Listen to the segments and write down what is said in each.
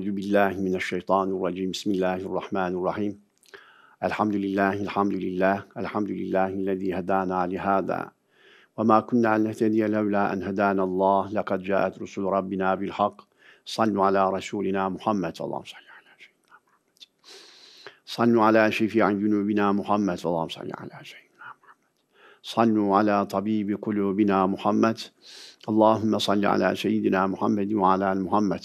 أعوذ بالله من الشيطان الرجيم بسم الله الرحمن الرحيم الحمد لله الحمد لله الحمد لله الذي هدانا لهذا وما كنا لنهتدي لولا أن هدانا الله لقد جاءت رسل ربنا بالحق صلوا على رسولنا محمد صلى الله عليه صلوا على شفيع جنوبنا محمد اللهم صل على سيدنا محمد صلوا على طبيب قلوبنا محمد اللهم صل على سيدنا محمد وعلى آل محمد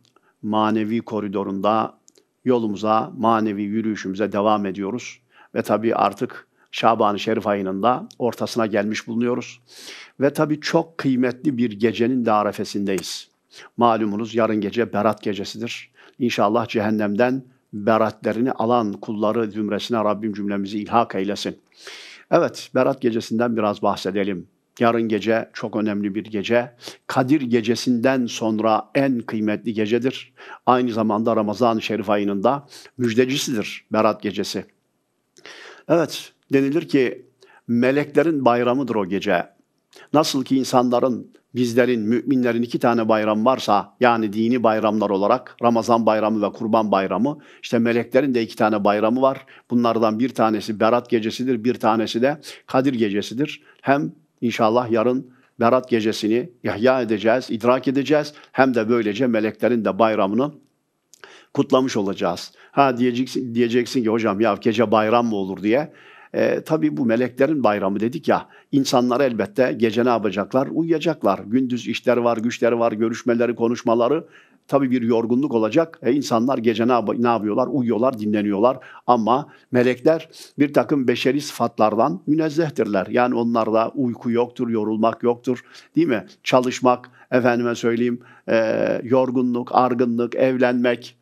manevi koridorunda yolumuza, manevi yürüyüşümüze devam ediyoruz. Ve tabii artık Şaban-ı Şerif ayının da ortasına gelmiş bulunuyoruz. Ve tabii çok kıymetli bir gecenin de arefesindeyiz. Malumunuz yarın gece berat gecesidir. İnşallah cehennemden beratlerini alan kulları zümresine Rabbim cümlemizi ilhak eylesin. Evet, berat gecesinden biraz bahsedelim. Yarın gece çok önemli bir gece. Kadir gecesinden sonra en kıymetli gecedir. Aynı zamanda Ramazan-ı Şerif ayının da müjdecisidir Berat gecesi. Evet denilir ki meleklerin bayramıdır o gece. Nasıl ki insanların, bizlerin, müminlerin iki tane bayram varsa yani dini bayramlar olarak Ramazan bayramı ve Kurban bayramı işte meleklerin de iki tane bayramı var. Bunlardan bir tanesi Berat gecesidir, bir tanesi de Kadir gecesidir. Hem İnşallah yarın Berat gecesini ihya edeceğiz, idrak edeceğiz. Hem de böylece meleklerin de bayramını kutlamış olacağız. Ha diyeceksin, diyeceksin ki hocam ya gece bayram mı olur diye. E, tabii bu meleklerin bayramı dedik ya. İnsanlar elbette gece ne yapacaklar? Uyuyacaklar. Gündüz işler var, güçleri var, görüşmeleri, konuşmaları Tabii bir yorgunluk olacak. E insanlar gece ne, ne yapıyorlar? Uyuyorlar, dinleniyorlar. Ama melekler bir takım beşeri sıfatlardan münezzehtirler. Yani onlarda uyku yoktur, yorulmak yoktur. Değil mi? Çalışmak, efendime söyleyeyim, e, yorgunluk, argınlık, evlenmek,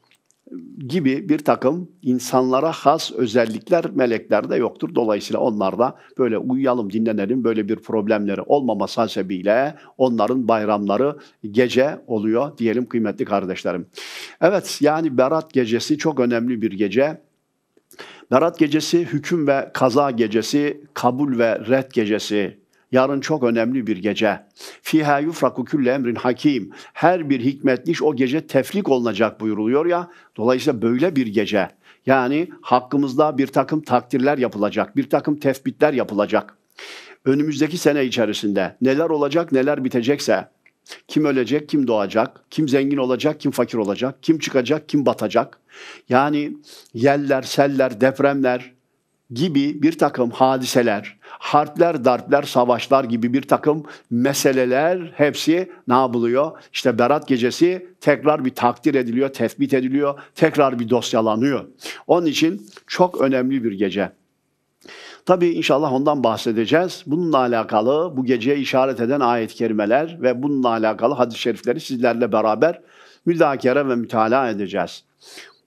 gibi bir takım insanlara has özellikler meleklerde yoktur. Dolayısıyla onlar da böyle uyuyalım, dinlenelim, böyle bir problemleri olmaması hasebiyle onların bayramları gece oluyor diyelim kıymetli kardeşlerim. Evet yani Berat gecesi çok önemli bir gece. Berat gecesi hüküm ve kaza gecesi, kabul ve red gecesi Yarın çok önemli bir gece. Fiha yufraku külle emrin hakim. Her bir hikmetliş o gece teflik olunacak buyuruluyor ya. Dolayısıyla böyle bir gece. Yani hakkımızda bir takım takdirler yapılacak, bir takım tespitler yapılacak. Önümüzdeki sene içerisinde neler olacak, neler bitecekse, kim ölecek, kim doğacak, kim zengin olacak, kim fakir olacak, kim çıkacak, kim batacak. Yani yeller, seller, depremler, gibi bir takım hadiseler, harpler, darpler, savaşlar gibi bir takım meseleler hepsi ne yapılıyor? İşte Berat gecesi tekrar bir takdir ediliyor, tespit ediliyor, tekrar bir dosyalanıyor. Onun için çok önemli bir gece. Tabii inşallah ondan bahsedeceğiz. Bununla alakalı bu geceye işaret eden ayet-i kerimeler ve bununla alakalı hadis-i şerifleri sizlerle beraber müdakere ve mütalaa edeceğiz.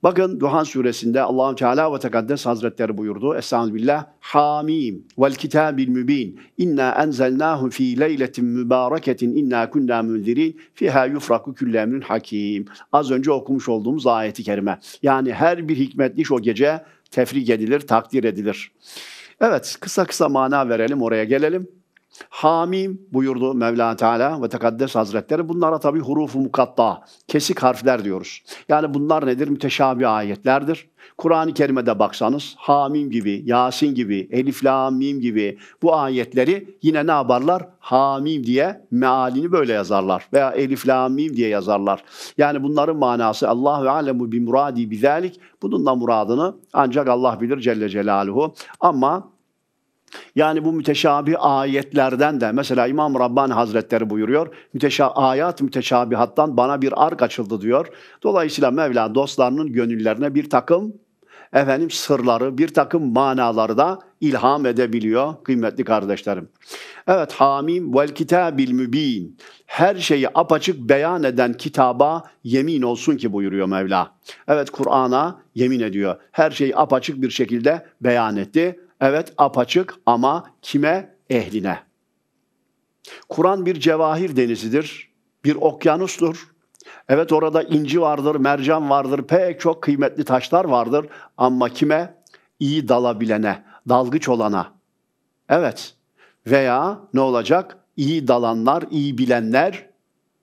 Bakın Duhan suresinde Allahü Teala ve Tekaddes Hazretleri buyurdu. Estağfirullah. Hamim vel kitabil mübin. İnna enzelnahu fi leyletin mübareketin inna kunna münzirin. Fiha yufraku küllemrin hakim. Az önce okumuş olduğumuz ayeti kerime. Yani her bir hikmetliş o gece tefrik edilir, takdir edilir. Evet kısa kısa mana verelim oraya gelelim. Hamim buyurdu Mevla Teala ve Tekaddes Hazretleri. Bunlara tabi hurufu mukatta, kesik harfler diyoruz. Yani bunlar nedir? Müteşabih ayetlerdir. Kur'an-ı Kerim'e baksanız Hamim gibi, Yasin gibi, Elif Lam Mim gibi bu ayetleri yine ne yaparlar? Hamim diye mealini böyle yazarlar veya Elif Lam Mim diye yazarlar. Yani bunların manası Allah ve alemu bi muradi bizalik. Bununla muradını ancak Allah bilir Celle Celaluhu. Ama yani bu müteşabih ayetlerden de mesela İmam Rabban Hazretleri buyuruyor. Müteşa ayat müteşabihattan bana bir ark açıldı diyor. Dolayısıyla Mevla dostlarının gönüllerine bir takım efendim sırları, bir takım manaları da ilham edebiliyor kıymetli kardeşlerim. Evet Hamim vel kitabil mübin. Her şeyi apaçık beyan eden kitaba yemin olsun ki buyuruyor Mevla. Evet Kur'an'a yemin ediyor. Her şeyi apaçık bir şekilde beyan etti. Evet apaçık ama kime? Ehline. Kur'an bir cevahir denizidir, bir okyanustur. Evet orada inci vardır, mercan vardır, pek çok kıymetli taşlar vardır ama kime? İyi dalabilene, dalgıç olana. Evet veya ne olacak? İyi dalanlar, iyi bilenler,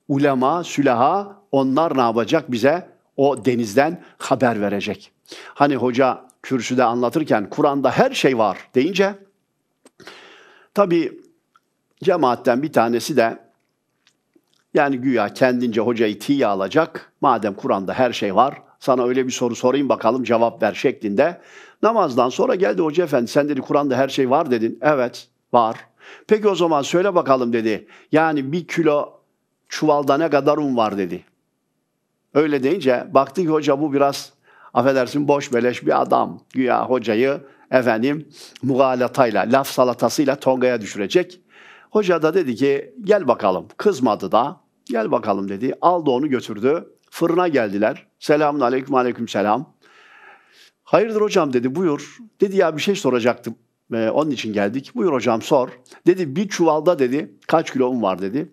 ulema, sülaha onlar ne yapacak bize? O denizden haber verecek. Hani hoca kürsüde anlatırken Kur'an'da her şey var deyince tabi cemaatten bir tanesi de yani güya kendince hocayı tiye alacak. Madem Kur'an'da her şey var sana öyle bir soru sorayım bakalım cevap ver şeklinde. Namazdan sonra geldi hoca efendi sen dedi Kur'an'da her şey var dedin. Evet var. Peki o zaman söyle bakalım dedi. Yani bir kilo çuvalda ne kadar un var dedi. Öyle deyince baktı ki hoca bu biraz affedersin boş beleş bir adam güya hocayı efendim mugalatayla, laf salatasıyla Tonga'ya düşürecek. Hoca da dedi ki gel bakalım. Kızmadı da gel bakalım dedi. Aldı onu götürdü. Fırına geldiler. Selamun aleyküm aleyküm selam. Hayırdır hocam dedi buyur. Dedi ya bir şey soracaktım. Ee, onun için geldik. Buyur hocam sor. Dedi bir çuvalda dedi kaç kilo un var dedi.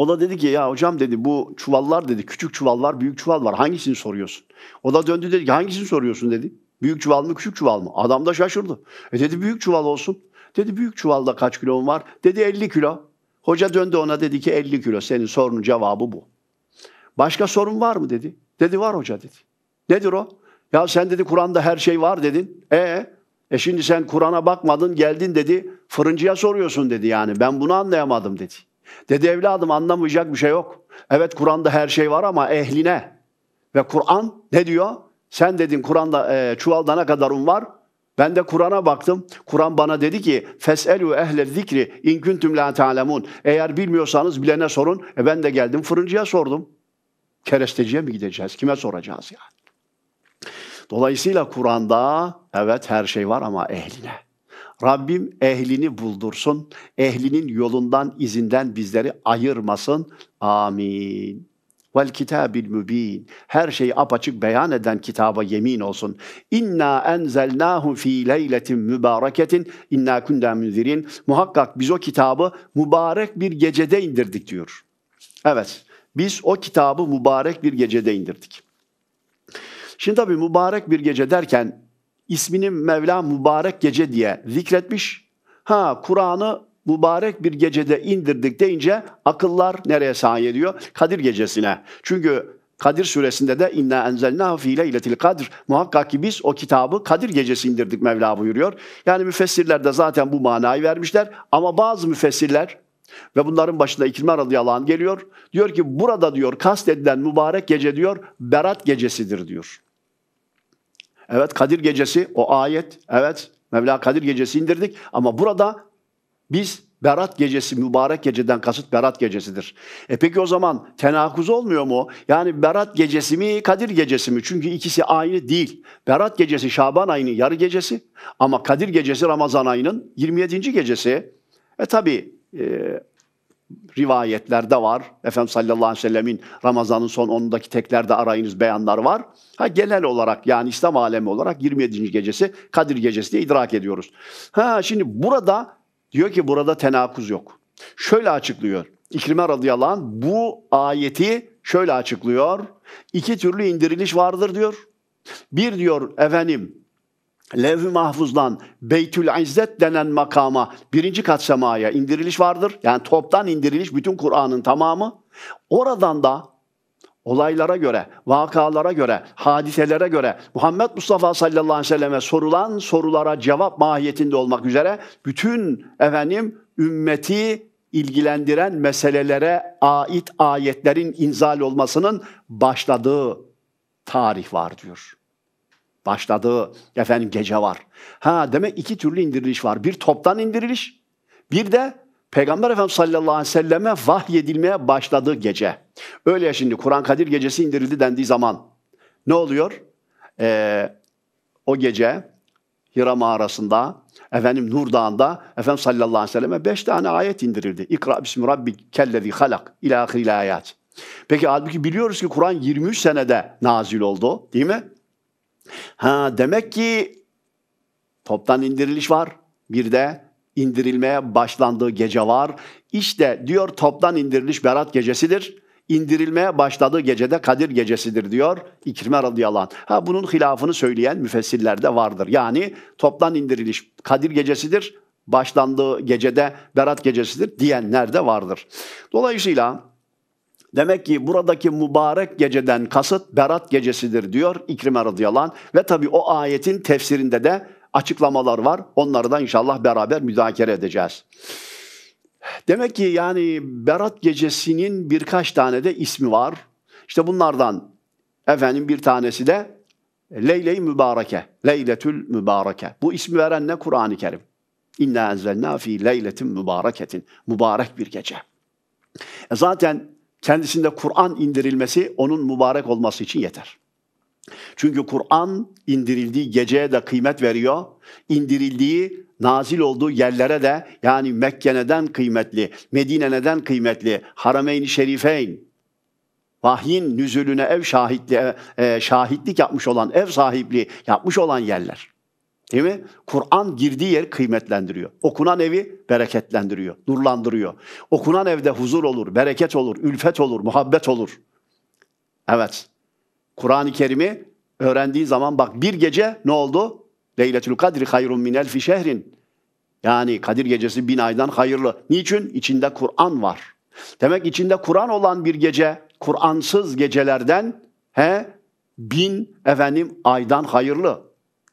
O da dedi ki ya hocam dedi bu çuvallar dedi küçük çuvallar büyük çuval var hangisini soruyorsun? O da döndü dedi ki hangisini soruyorsun dedi. Büyük çuval mı küçük çuval mı? Adam da şaşırdı. E dedi büyük çuval olsun. Dedi büyük çuvalda kaç kilom var? Dedi 50 kilo. Hoca döndü ona dedi ki 50 kilo senin sorunun cevabı bu. Başka sorun var mı dedi. Dedi var hoca dedi. Nedir o? Ya sen dedi Kur'an'da her şey var dedin. E e şimdi sen Kur'an'a bakmadın geldin dedi fırıncıya soruyorsun dedi yani ben bunu anlayamadım dedi. Dedi evladım anlamayacak bir şey yok. Evet Kur'an'da her şey var ama ehline. Ve Kur'an ne diyor? Sen dedin Kur'an'da e, çuvalda ne kadar un var? Ben de Kur'an'a baktım. Kur'an bana dedi ki feselu ehle zikri in kuntum la ta'lemun. Eğer bilmiyorsanız bilene sorun. E ben de geldim fırıncıya sordum. Keresteciye mi gideceğiz? Kime soracağız yani? Dolayısıyla Kur'an'da evet her şey var ama ehline. Rabbim ehlini buldursun. Ehlinin yolundan, izinden bizleri ayırmasın. Amin. Vel kitabil mübin. Her şeyi apaçık beyan eden kitaba yemin olsun. İnna enzelnahu fi leyletin mübareketin İnna kunda münzirin. Muhakkak biz o kitabı mübarek bir gecede indirdik diyor. Evet, biz o kitabı mübarek bir gecede indirdik. Şimdi tabii mübarek bir gece derken ismini Mevla mübarek gece diye zikretmiş. Ha Kur'an'ı mübarek bir gecede indirdik deyince akıllar nereye sahi ediyor? Kadir gecesine. Çünkü Kadir suresinde de inna enzelnahu fi leyletil kadir. Muhakkak ki biz o kitabı Kadir gecesi indirdik Mevla buyuruyor. Yani müfessirler de zaten bu manayı vermişler ama bazı müfessirler ve bunların başında İkrimar radıyallahu anh geliyor. Diyor ki burada diyor kastedilen mübarek gece diyor berat gecesidir diyor. Evet Kadir Gecesi o ayet. Evet Mevla Kadir Gecesi indirdik ama burada biz Berat gecesi, mübarek geceden kasıt Berat gecesidir. E peki o zaman tenakuz olmuyor mu? Yani Berat gecesi mi, Kadir gecesi mi? Çünkü ikisi aynı değil. Berat gecesi Şaban ayının yarı gecesi ama Kadir gecesi Ramazan ayının 27. gecesi. E tabi e, rivayetlerde var. Efendim sallallahu aleyhi ve sellemin Ramazan'ın son 10'undaki teklerde arayınız beyanlar var. Ha genel olarak yani İslam alemi olarak 27. gecesi Kadir gecesi diye idrak ediyoruz. Ha şimdi burada diyor ki burada tenakuz yok. Şöyle açıklıyor. İkrime radıyallahu anh bu ayeti şöyle açıklıyor. İki türlü indiriliş vardır diyor. Bir diyor efendim Levh-i Mahfuz'dan Beytül İzzet denen makama birinci kat semaya indiriliş vardır. Yani toptan indiriliş bütün Kur'an'ın tamamı. Oradan da olaylara göre, vakalara göre, hadiselere göre Muhammed Mustafa sallallahu aleyhi ve selleme sorulan sorulara cevap mahiyetinde olmak üzere bütün efendim ümmeti ilgilendiren meselelere ait ayetlerin inzal olmasının başladığı tarih var diyor başladı. Efendim gece var. Ha demek iki türlü indiriliş var. Bir toptan indiriliş, bir de Peygamber Efendimiz sallallahu aleyhi ve selleme vahyedilmeye başladığı gece. Öyle ya şimdi Kur'an Kadir gecesi indirildi dendiği zaman ne oluyor? Ee, o gece Hira mağarasında, efendim Nur Dağı'nda Efendimiz sallallahu aleyhi ve selleme beş tane ayet indirildi. İkra bismi rabbik kellezi halak ilâ ayet Peki halbuki biliyoruz ki Kur'an 23 senede nazil oldu değil mi? Ha demek ki toptan indiriliş var. Bir de indirilmeye başlandığı gece var. İşte diyor toptan indiriliş Berat gecesidir. İndirilmeye başladığı gecede Kadir gecesidir diyor İkrime radıyallahu anh. Ha, bunun hilafını söyleyen müfessirler de vardır. Yani toptan indiriliş Kadir gecesidir, başlandığı gecede Berat gecesidir diyenler de vardır. Dolayısıyla Demek ki buradaki mübarek geceden kasıt Berat gecesidir diyor İkrime radıyallahu anh. Ve tabi o ayetin tefsirinde de açıklamalar var. Onları da inşallah beraber müzakere edeceğiz. Demek ki yani Berat gecesinin birkaç tane de ismi var. İşte bunlardan efendim bir tanesi de Leyle-i Mübareke, Leyletül Mübareke. Bu ismi veren ne Kur'an-ı Kerim? İnna enzelna fi leyletin mübareketin. Mübarek bir gece. E zaten kendisinde Kur'an indirilmesi onun mübarek olması için yeter. Çünkü Kur'an indirildiği geceye de kıymet veriyor. İndirildiği, nazil olduğu yerlere de yani Mekke neden kıymetli, Medine neden kıymetli, Harameyn-i Şerifeyn, vahyin nüzülüne ev şahitli, e, şahitlik yapmış olan, ev sahipliği yapmış olan yerler. Değil mi? Kur'an girdiği yer kıymetlendiriyor. Okunan evi bereketlendiriyor, nurlandırıyor. Okunan evde huzur olur, bereket olur, ülfet olur, muhabbet olur. Evet. Kur'an-ı Kerim'i öğrendiği zaman bak bir gece ne oldu? Leyletül Kadri hayrun min elfi şehrin. Yani Kadir gecesi bin aydan hayırlı. Niçin? İçinde Kur'an var. Demek içinde Kur'an olan bir gece, Kur'ansız gecelerden he bin efendim aydan hayırlı.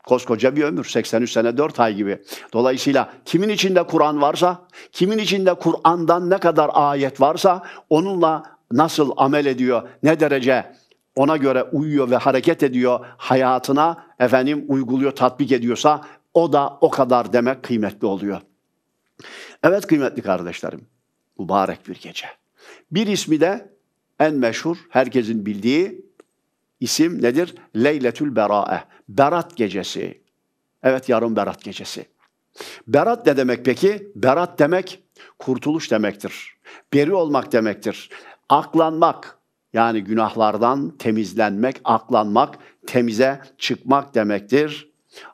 Koskoca bir ömür 83 sene 4 ay gibi. Dolayısıyla kimin içinde Kur'an varsa, kimin içinde Kur'an'dan ne kadar ayet varsa onunla nasıl amel ediyor, ne derece ona göre uyuyor ve hareket ediyor hayatına efendim uyguluyor, tatbik ediyorsa o da o kadar demek kıymetli oluyor. Evet kıymetli kardeşlerim, mübarek bir gece. Bir ismi de en meşhur, herkesin bildiği isim nedir? Leyletül Bera'e. Berat gecesi. Evet yarım Berat gecesi. Berat ne demek peki? Berat demek kurtuluş demektir. Beri olmak demektir. Aklanmak yani günahlardan temizlenmek, aklanmak, temize çıkmak demektir.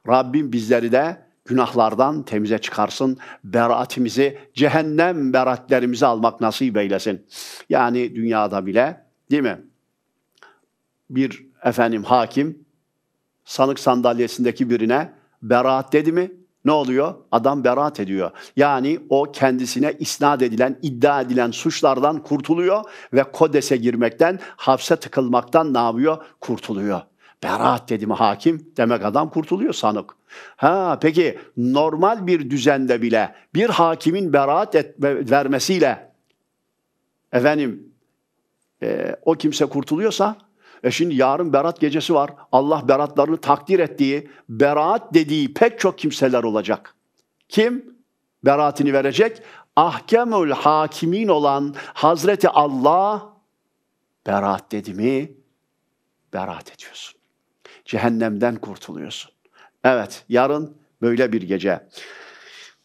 Rabbim bizleri de günahlardan temize çıkarsın. Beraatimizi, cehennem beraatlerimizi almak nasip eylesin. Yani dünyada bile değil mi? Bir efendim hakim sanık sandalyesindeki birine beraat dedi mi ne oluyor? Adam beraat ediyor. Yani o kendisine isnat edilen, iddia edilen suçlardan kurtuluyor ve kodese girmekten, hapse tıkılmaktan ne yapıyor? Kurtuluyor. Beraat dedi mi hakim? Demek adam kurtuluyor sanık. Ha peki normal bir düzende bile bir hakimin beraat etme, vermesiyle efendim e, o kimse kurtuluyorsa e şimdi yarın berat gecesi var. Allah beratlarını takdir ettiği, beraat dediği pek çok kimseler olacak. Kim? Beraatini verecek. Ahkemül hakimin olan Hazreti Allah beraat dedi mi? Beraat ediyorsun. Cehennemden kurtuluyorsun. Evet, yarın böyle bir gece.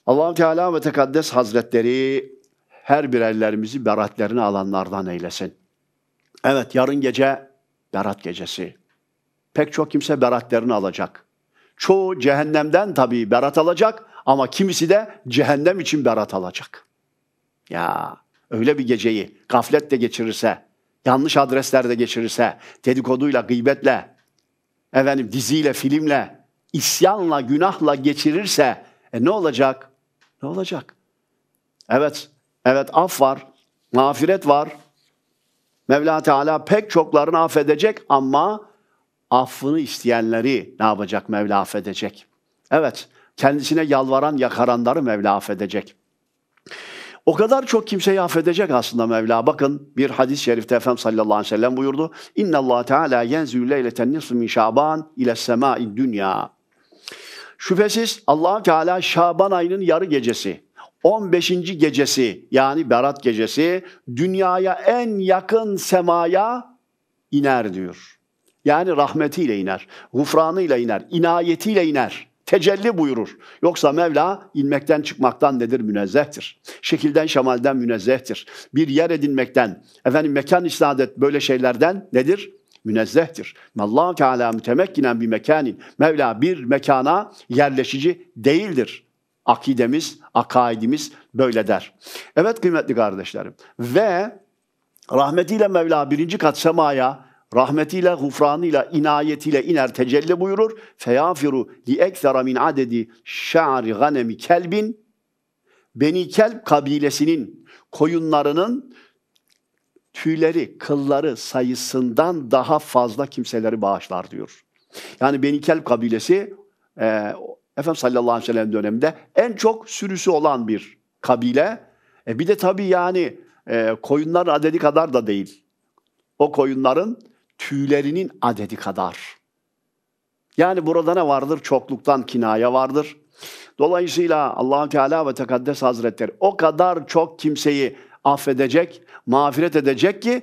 Allahu Teala ve Tekaddes Hazretleri her birerlerimizi beratlerine alanlardan eylesin. Evet, yarın gece Berat gecesi. Pek çok kimse beratlerini alacak. Çoğu cehennemden tabii berat alacak ama kimisi de cehennem için berat alacak. Ya öyle bir geceyi gafletle geçirirse, yanlış adreslerde geçirirse, dedikoduyla, gıybetle, efendim diziyle, filmle, isyanla, günahla geçirirse e ne olacak? Ne olacak? Evet, evet af var, mağfiret var, Mevla Teala pek çoklarını affedecek ama affını isteyenleri ne yapacak Mevla affedecek. Evet kendisine yalvaran yakaranları Mevla affedecek. O kadar çok kimseyi affedecek aslında Mevla. Bakın bir hadis-i şerifte Efendimiz sallallahu aleyhi ve sellem buyurdu. İnna Allah Teala yenzü leyleten nisfu min şaban ile semai dünya. Şüphesiz allah Teala Şaban ayının yarı gecesi 15. gecesi yani Berat gecesi dünyaya en yakın semaya iner diyor. Yani rahmetiyle iner, gufranıyla iner, inayetiyle iner, tecelli buyurur. Yoksa Mevla inmekten çıkmaktan nedir? Münezzehtir. Şekilden şemalden münezzehtir. Bir yer edinmekten, efendim mekan isnadet böyle şeylerden nedir? münezzehtir. Allah Teala mütemekkinen bir mekanin. Mevla bir mekana yerleşici değildir. Akidemiz, akaidimiz böyle der. Evet kıymetli kardeşlerim. Ve rahmetiyle Mevla birinci kat semaya rahmetiyle, gufranıyla, inayetiyle iner tecelli buyurur. Feyafiru li ekthara min adedi şa'ri ganemi kelbin. Beni Kelb kabilesinin koyunlarının tüyleri, kılları sayısından daha fazla kimseleri bağışlar diyor. Yani Beni Kelb kabilesi e, Efendim sallallahu aleyhi ve sellem döneminde en çok sürüsü olan bir kabile. E bir de tabii yani e, koyunların adedi kadar da değil. O koyunların tüylerinin adedi kadar. Yani burada ne vardır? Çokluktan kinaya vardır. Dolayısıyla allah Teala ve Tekaddes Hazretleri o kadar çok kimseyi affedecek, mağfiret edecek ki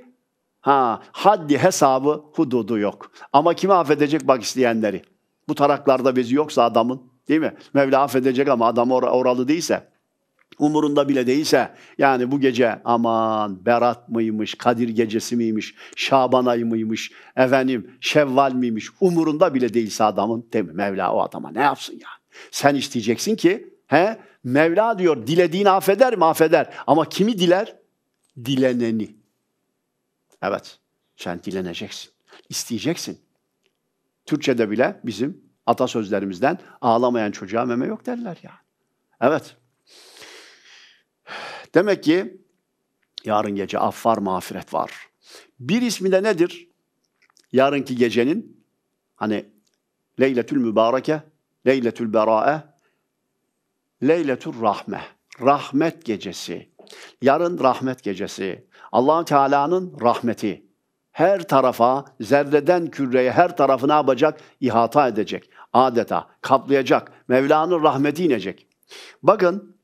ha haddi hesabı hududu yok. Ama kimi affedecek bak isteyenleri. Bu taraklarda bizi yoksa adamın Değil mi? Mevla affedecek ama adam or oralı değilse, umurunda bile değilse yani bu gece aman Berat mıymış, Kadir gecesi miymiş, Şaban ayı mıymış, efendim Şevval miymiş umurunda bile değilse adamın değil mi? Mevla o adama ne yapsın ya? Sen isteyeceksin ki he Mevla diyor dilediğini affeder mi? Affeder. Ama kimi diler? Dileneni. Evet. Sen dileneceksin. isteyeceksin. Türkçe'de bile bizim atasözlerimizden ağlamayan çocuğa meme yok derler ya. Evet. Demek ki yarın gece af var, mağfiret var. Bir ismi de nedir? Yarınki gecenin hani Leyletül Mübareke, Leyletül Berae, Leyletül Rahme. Rahmet gecesi. Yarın rahmet gecesi. allah Teala'nın rahmeti her tarafa, zerreden küreye her tarafı ne yapacak? İhata edecek. Adeta kaplayacak. Mevla'nın rahmeti inecek. Bakın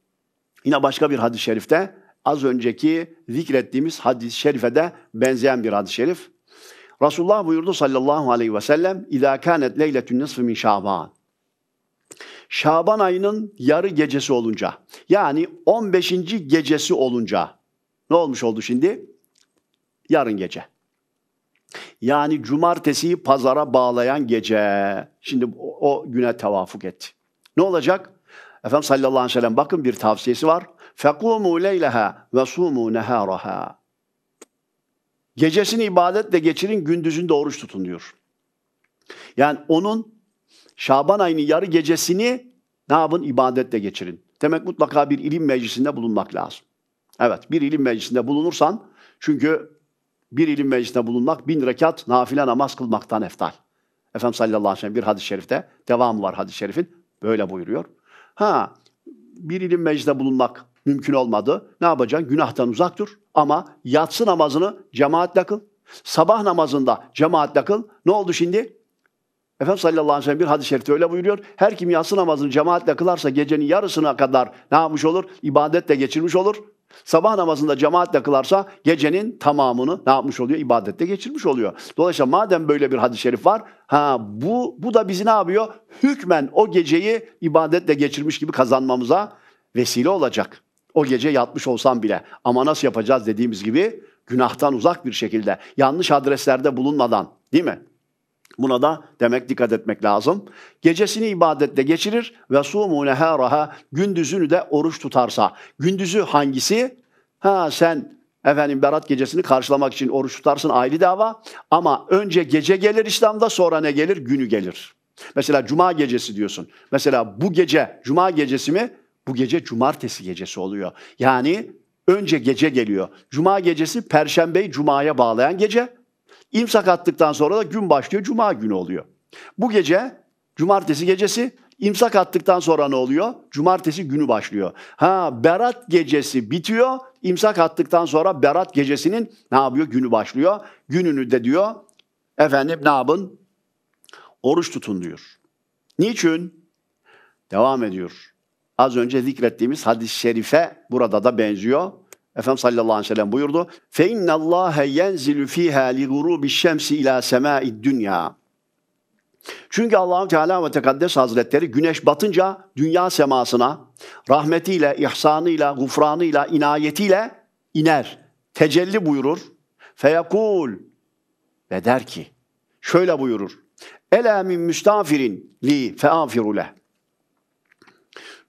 yine başka bir hadis-i şerifte az önceki zikrettiğimiz hadis-i şerife de benzeyen bir hadis-i şerif. Resulullah buyurdu sallallahu aleyhi ve sellem İzâ kânet leyletün nisfı min şaban. Şaban ayının yarı gecesi olunca yani 15. gecesi olunca ne olmuş oldu şimdi? Yarın gece. Yani cumartesiyi pazara bağlayan gece. Şimdi o, o güne tevafuk etti. Ne olacak? Efendim sallallahu aleyhi ve sellem bakın bir tavsiyesi var. فَقُومُوا لَيْلَهَا وَسُومُوا نَهَارَهَا Gecesini ibadetle geçirin, gündüzünde oruç tutun diyor. Yani onun Şaban ayının yarı gecesini ne yapın? İbadetle geçirin. Demek mutlaka bir ilim meclisinde bulunmak lazım. Evet, bir ilim meclisinde bulunursan çünkü bir ilim meclisinde bulunmak bin rekat nafile namaz kılmaktan eftal. Efendim sallallahu aleyhi ve sellem bir hadis-i şerifte devam var hadis-i şerifin. Böyle buyuruyor. Ha bir ilim meclisinde bulunmak mümkün olmadı. Ne yapacaksın? Günahtan uzak dur ama yatsı namazını cemaatle kıl. Sabah namazında cemaatle kıl. Ne oldu şimdi? Efendim sallallahu aleyhi ve sellem bir hadis-i şerifte öyle buyuruyor. Her kim yatsı namazını cemaatle kılarsa gecenin yarısına kadar ne yapmış olur? İbadetle geçirmiş olur. Sabah namazında cemaatle kılarsa gecenin tamamını ne yapmış oluyor? İbadette geçirmiş oluyor. Dolayısıyla madem böyle bir hadis-i şerif var, ha bu bu da bizi ne yapıyor? Hükmen o geceyi ibadetle geçirmiş gibi kazanmamıza vesile olacak. O gece yatmış olsam bile. Ama nasıl yapacağız dediğimiz gibi günahtan uzak bir şekilde, yanlış adreslerde bulunmadan, değil mi? Buna da demek dikkat etmek lazım. Gecesini ibadette geçirir ve sumu neharaha gündüzünü de oruç tutarsa. Gündüzü hangisi? Ha sen efendim berat gecesini karşılamak için oruç tutarsın ayrı dava. Ama önce gece gelir İslam'da sonra ne gelir? Günü gelir. Mesela cuma gecesi diyorsun. Mesela bu gece cuma gecesi mi? Bu gece cumartesi gecesi oluyor. Yani önce gece geliyor. Cuma gecesi perşembeyi cumaya bağlayan gece. İmsak attıktan sonra da gün başlıyor. Cuma günü oluyor. Bu gece cumartesi gecesi imsak attıktan sonra ne oluyor? Cumartesi günü başlıyor. Ha berat gecesi bitiyor. İmsak attıktan sonra berat gecesinin ne yapıyor? Günü başlıyor. Gününü de diyor efendim ne yapın? Oruç tutun diyor. Niçin? Devam ediyor. Az önce zikrettiğimiz hadis-i şerife burada da benziyor. Efendimiz sallallahu aleyhi ve sellem buyurdu. Fe innallâhe yenzilu fîhâ li gurûbi şemsi ilâ semâid dünya. Çünkü Allahü Teala ve Tekaddes Hazretleri güneş batınca dünya semasına rahmetiyle, ihsanıyla, gufranıyla, inayetiyle iner. Tecelli buyurur. Fe Feyakul ve der ki şöyle buyurur. Ela min müstafirin li feafiruleh.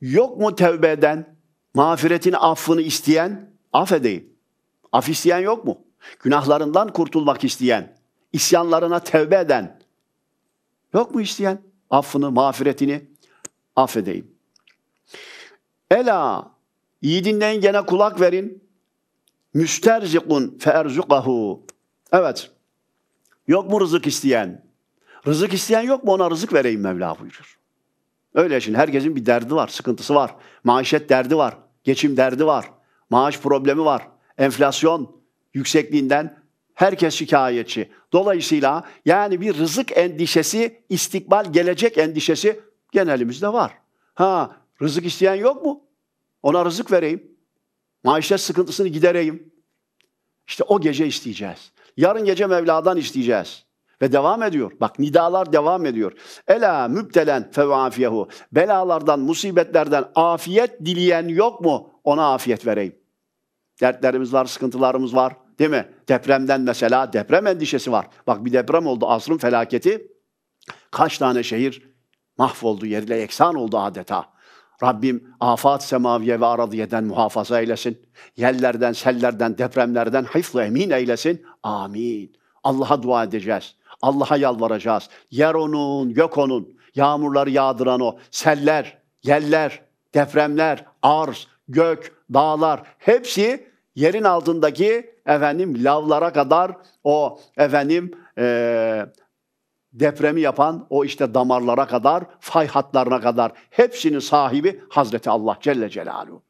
Yok mu tevbeden eden, affını isteyen affedeyim. Af isteyen yok mu? Günahlarından kurtulmak isteyen, isyanlarına tevbe eden yok mu isteyen? Affını, mağfiretini affedeyim. Ela, iyi dinleyin gene kulak verin. Müsterzikun feerzukahu. Evet. Yok mu rızık isteyen? Rızık isteyen yok mu ona rızık vereyim Mevla buyurur. Öyle şimdi herkesin bir derdi var, sıkıntısı var. Maişet derdi var, geçim derdi var. Maaş problemi var. Enflasyon yüksekliğinden herkes şikayetçi. Dolayısıyla yani bir rızık endişesi, istikbal, gelecek endişesi genelimizde var. Ha, rızık isteyen yok mu? Ona rızık vereyim. Maaşlar sıkıntısını gidereyim. İşte o gece isteyeceğiz. Yarın gece Mevla'dan isteyeceğiz. Ve devam ediyor. Bak nidalar devam ediyor. Ela müptelen fevafiyehu. Belalardan, musibetlerden afiyet dileyen yok mu? Ona afiyet vereyim. Dertlerimiz var, sıkıntılarımız var. Değil mi? Depremden mesela deprem endişesi var. Bak bir deprem oldu asrın felaketi. Kaç tane şehir mahvoldu, yerle eksan oldu adeta. Rabbim afat semaviye ve aradiyeden muhafaza eylesin. Yerlerden, sellerden, depremlerden hıflı emin eylesin. Amin. Allah'a dua edeceğiz. Allah'a yalvaracağız. Yer onun, gök onun. Yağmurları yağdıran o. Seller, yeller, depremler, arz, gök, dağlar hepsi yerin altındaki efendim lavlara kadar o efendim e, depremi yapan o işte damarlara kadar, fay hatlarına kadar hepsinin sahibi Hazreti Allah Celle Celaluhu.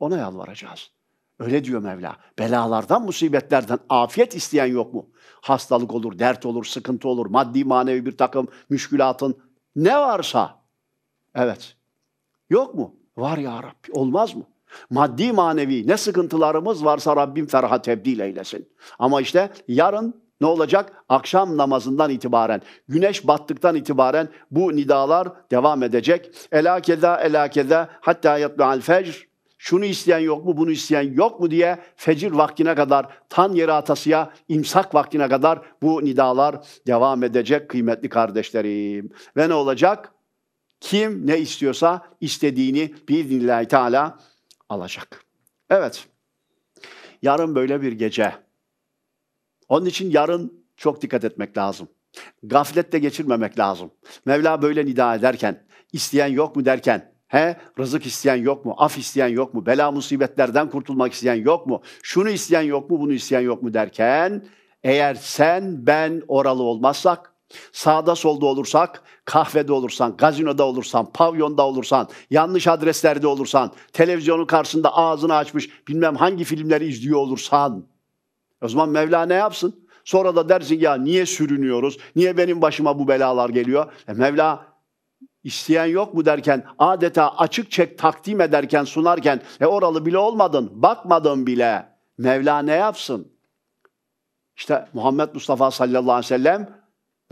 Ona yalvaracağız. Öyle diyor Mevla. Belalardan, musibetlerden afiyet isteyen yok mu? Hastalık olur, dert olur, sıkıntı olur, maddi manevi bir takım müşkülatın ne varsa. Evet. Yok mu? Var ya Rabbi. Olmaz mı? Maddi manevi ne sıkıntılarımız varsa Rabbim ferha tebdil eylesin. Ama işte yarın ne olacak? Akşam namazından itibaren, güneş battıktan itibaren bu nidalar devam edecek. Ela keda, ela keda, hatta yatlu'al fecr. Şunu isteyen yok mu, bunu isteyen yok mu diye fecir vaktine kadar, tan yeri atasıya, imsak vaktine kadar bu nidalar devam edecek kıymetli kardeşlerim. Ve ne olacak? Kim ne istiyorsa istediğini biiznillahü teala alacak. Evet. Yarın böyle bir gece. Onun için yarın çok dikkat etmek lazım. Gafletle geçirmemek lazım. Mevla böyle nida ederken, isteyen yok mu derken, he rızık isteyen yok mu, af isteyen yok mu, bela musibetlerden kurtulmak isteyen yok mu, şunu isteyen yok mu, bunu isteyen yok mu derken, eğer sen ben oralı olmazsak Sağda solda olursak, kahvede olursan, gazinoda olursan, pavyonda olursan, yanlış adreslerde olursan, televizyonun karşısında ağzını açmış bilmem hangi filmleri izliyor olursan. O zaman Mevla ne yapsın? Sonra da dersin ya niye sürünüyoruz? Niye benim başıma bu belalar geliyor? E Mevla isteyen yok mu derken adeta açık çek takdim ederken sunarken e oralı bile olmadın, bakmadın bile. Mevla ne yapsın? İşte Muhammed Mustafa sallallahu aleyhi ve sellem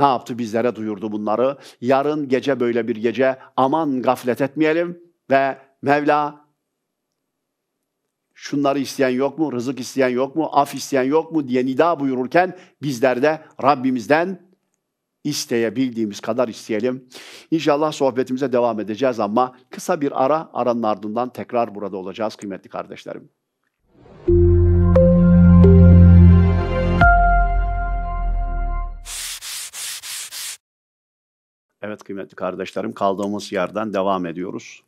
ne yaptı bizlere duyurdu bunları. Yarın gece böyle bir gece aman gaflet etmeyelim ve Mevla şunları isteyen yok mu, rızık isteyen yok mu, af isteyen yok mu diye nida buyururken bizler de Rabbimizden isteyebildiğimiz kadar isteyelim. İnşallah sohbetimize devam edeceğiz ama kısa bir ara, aranın ardından tekrar burada olacağız kıymetli kardeşlerim. Evet kıymetli kardeşlerim kaldığımız yerden devam ediyoruz.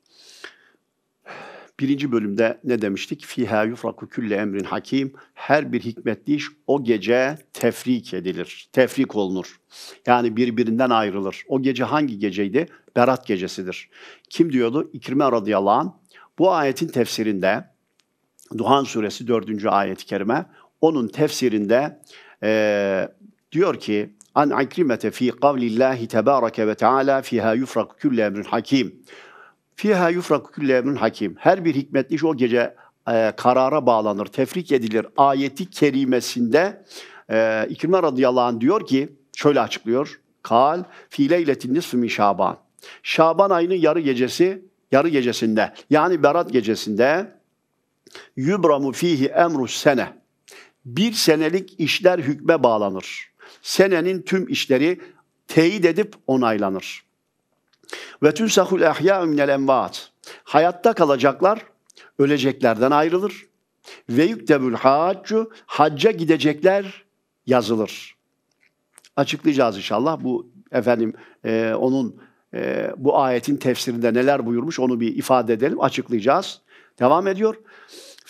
Birinci bölümde ne demiştik? Fiha yufraku külle emrin hakim. Her bir hikmetli iş o gece tefrik edilir. Tefrik olunur. Yani birbirinden ayrılır. O gece hangi geceydi? Berat gecesidir. Kim diyordu? İkrime radıyallahu anh. Bu ayetin tefsirinde Duhan suresi 4. ayet-i kerime onun tefsirinde e, diyor ki عن عكرمة Fi قول الله ve وتعالى Fiha يفرق كل أمر hakim. Fiha yufrak külle emrin hakim. Her bir hikmetli iş o gece e, karara bağlanır, tefrik edilir. Ayeti kerimesinde e, İkrim'e radıyallahu anh diyor ki, şöyle açıklıyor. Kal fi leyletin nisfü min şaban. Şaban ayının yarı gecesi, yarı gecesinde yani berat gecesinde yubramu fihi emru sene. Bir senelik işler hükme bağlanır senenin tüm işleri teyit edip onaylanır. Ve tüm sahul ahya minel envaat. Hayatta kalacaklar öleceklerden ayrılır. Ve yüktebül haccu hacca gidecekler yazılır. Açıklayacağız inşallah bu efendim e, onun e, bu ayetin tefsirinde neler buyurmuş onu bir ifade edelim açıklayacağız. Devam ediyor.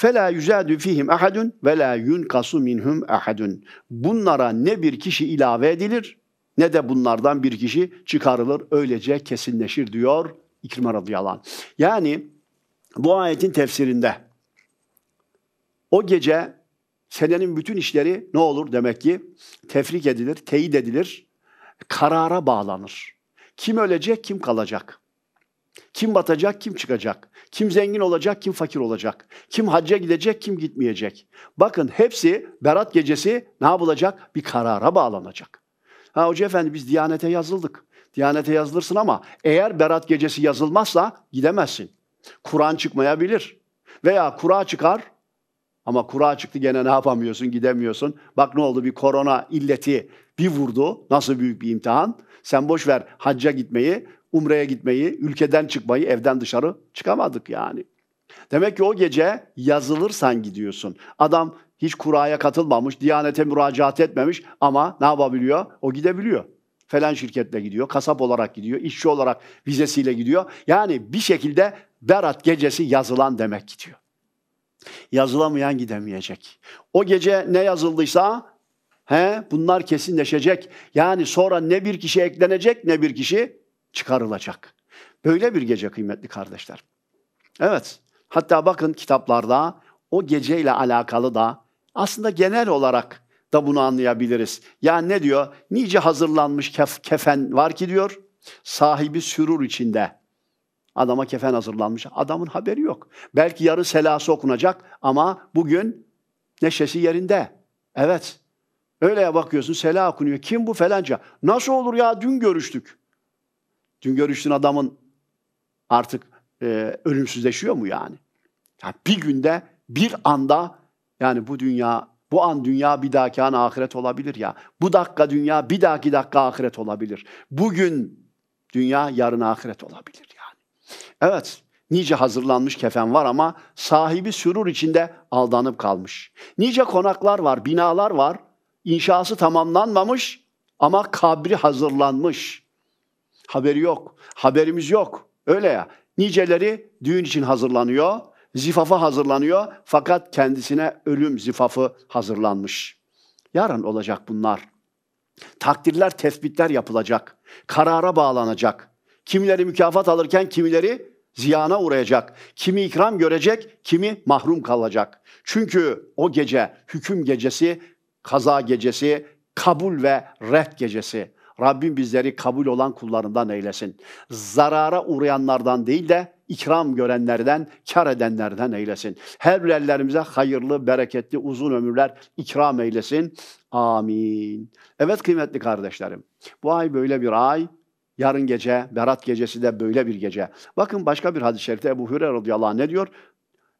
فَلَا يُزَادُ فِيهِمْ اَحَدٌ وَلَا يُنْقَصُ minhum, اَحَدٌ Bunlara ne bir kişi ilave edilir ne de bunlardan bir kişi çıkarılır. Öylece kesinleşir diyor İkrime radıyallahu anh. Yani bu ayetin tefsirinde o gece senenin bütün işleri ne olur demek ki? Tefrik edilir, teyit edilir, karara bağlanır. Kim ölecek, kim kalacak? Kim batacak, kim çıkacak? Kim zengin olacak, kim fakir olacak? Kim hacca gidecek, kim gitmeyecek? Bakın hepsi Berat gecesi ne yapılacak? Bir karara bağlanacak. Ha hoca efendi biz Diyanete yazıldık. Diyanete yazılırsın ama eğer Berat gecesi yazılmazsa gidemezsin. Kur'an çıkmayabilir. Veya kura çıkar ama kura çıktı gene ne yapamıyorsun, gidemiyorsun. Bak ne oldu bir korona illeti bir vurdu. Nasıl büyük bir imtihan. Sen boş ver hacca gitmeyi, umreye gitmeyi, ülkeden çıkmayı, evden dışarı çıkamadık yani. Demek ki o gece yazılırsan gidiyorsun. Adam hiç kuraya katılmamış, diyanete müracaat etmemiş ama ne yapabiliyor? O gidebiliyor. Falan şirketle gidiyor, kasap olarak gidiyor, işçi olarak vizesiyle gidiyor. Yani bir şekilde Berat gecesi yazılan demek gidiyor. Yazılamayan gidemeyecek. O gece ne yazıldıysa He, bunlar kesinleşecek. Yani sonra ne bir kişi eklenecek ne bir kişi çıkarılacak. Böyle bir gece kıymetli kardeşler. Evet. Hatta bakın kitaplarda o geceyle alakalı da aslında genel olarak da bunu anlayabiliriz. Yani ne diyor? Nice hazırlanmış kef, kefen var ki diyor. Sahibi sürur içinde. Adama kefen hazırlanmış. Adamın haberi yok. Belki yarın selası okunacak ama bugün neşesi yerinde. Evet. Öyle bakıyorsun sela okunuyor. Kim bu felanca? Nasıl olur ya dün görüştük. Dün görüştüğün adamın artık e, ölümsüzleşiyor mu yani? yani? Bir günde bir anda yani bu dünya bu an dünya bir dahaki an ahiret olabilir ya. Bu dakika dünya bir dahaki dakika ahiret olabilir. Bugün dünya yarın ahiret olabilir yani. Evet nice hazırlanmış kefen var ama sahibi sürur içinde aldanıp kalmış. Nice konaklar var, binalar var inşası tamamlanmamış ama kabri hazırlanmış. Haberi yok. Haberimiz yok. Öyle ya. Niceleri düğün için hazırlanıyor. Zifafa hazırlanıyor. Fakat kendisine ölüm zifafı hazırlanmış. Yarın olacak bunlar. Takdirler, tespitler yapılacak. Karara bağlanacak. Kimileri mükafat alırken kimileri ziyana uğrayacak. Kimi ikram görecek, kimi mahrum kalacak. Çünkü o gece hüküm gecesi kaza gecesi, kabul ve ref gecesi. Rabbim bizleri kabul olan kullarından eylesin. Zarara uğrayanlardan değil de ikram görenlerden, kar edenlerden eylesin. Her ellerimize hayırlı, bereketli, uzun ömürler ikram eylesin. Amin. Evet kıymetli kardeşlerim, bu ay böyle bir ay. Yarın gece, Berat gecesi de böyle bir gece. Bakın başka bir hadis-i şerifte Ebu Hürer radıyallahu anh ne diyor?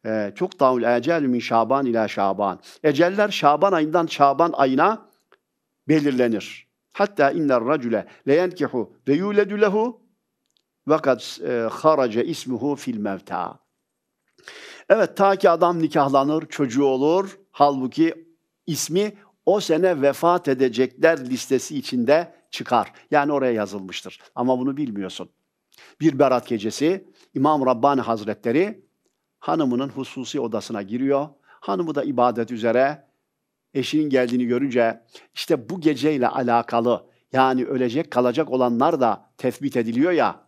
e, çok davul ecel min Şaban ila Şaban. Eceller Şaban ayından Şaban ayına belirlenir. Hatta inner racule leyenkihu ve yuledu lehu ve kad e, harace ismuhu fil mevta. Evet ta ki adam nikahlanır, çocuğu olur. Halbuki ismi o sene vefat edecekler listesi içinde çıkar. Yani oraya yazılmıştır. Ama bunu bilmiyorsun. Bir Berat gecesi İmam Rabbani Hazretleri hanımının hususi odasına giriyor. Hanımı da ibadet üzere eşinin geldiğini görünce işte bu geceyle alakalı yani ölecek kalacak olanlar da tespit ediliyor ya.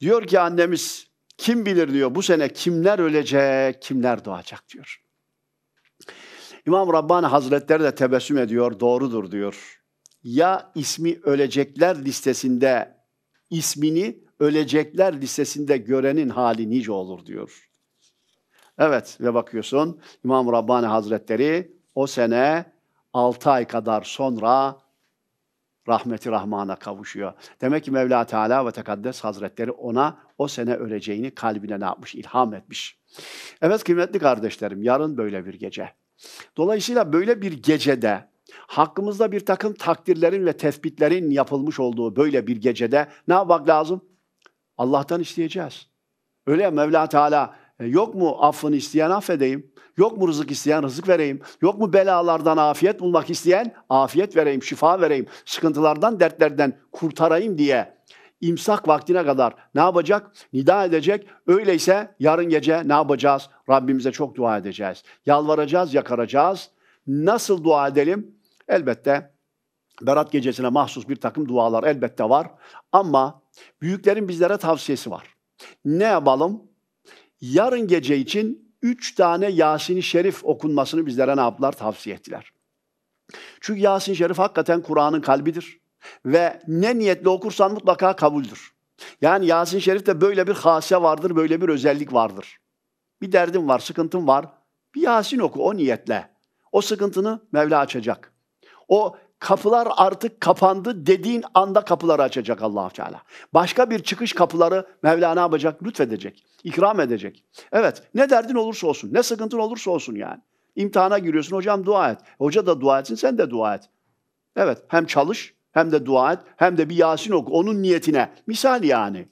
Diyor ki annemiz kim bilir diyor bu sene kimler ölecek, kimler doğacak diyor. İmam Rabbani Hazretleri de tebessüm ediyor, doğrudur diyor. Ya ismi ölecekler listesinde, ismini ölecekler listesinde görenin hali nice olur diyor. Evet ve bakıyorsun İmam Rabbani Hazretleri o sene 6 ay kadar sonra rahmeti rahmana kavuşuyor. Demek ki Mevla Teala ve Tekaddes Hazretleri ona o sene öleceğini kalbine ne yapmış? ilham etmiş. Evet kıymetli kardeşlerim yarın böyle bir gece. Dolayısıyla böyle bir gecede hakkımızda bir takım takdirlerin ve tespitlerin yapılmış olduğu böyle bir gecede ne yapmak lazım? Allah'tan isteyeceğiz. Öyle ya Mevla Teala e, yok mu affını isteyen affedeyim? Yok mu rızık isteyen rızık vereyim? Yok mu belalardan afiyet bulmak isteyen afiyet vereyim, şifa vereyim, sıkıntılardan, dertlerden kurtarayım diye imsak vaktine kadar ne yapacak? Nida edecek. Öyleyse yarın gece ne yapacağız? Rabbimize çok dua edeceğiz. Yalvaracağız, yakaracağız. Nasıl dua edelim? Elbette Berat gecesine mahsus bir takım dualar elbette var. Ama büyüklerin bizlere tavsiyesi var. Ne yapalım? yarın gece için üç tane Yasin-i Şerif okunmasını bizlere ne yaptılar? Tavsiye ettiler. Çünkü Yasin-i Şerif hakikaten Kur'an'ın kalbidir. Ve ne niyetle okursan mutlaka kabuldür. Yani Yasin-i Şerif'te böyle bir hase vardır, böyle bir özellik vardır. Bir derdin var, sıkıntın var. Bir Yasin oku o niyetle. O sıkıntını Mevla açacak. O kapılar artık kapandı dediğin anda kapıları açacak allah Teala. Başka bir çıkış kapıları Mevla ne yapacak? Lütfedecek, ikram edecek. Evet ne derdin olursa olsun, ne sıkıntın olursa olsun yani. İmtihana giriyorsun hocam dua et. Hoca da dua etsin sen de dua et. Evet hem çalış hem de dua et hem de bir Yasin oku onun niyetine. Misal yani.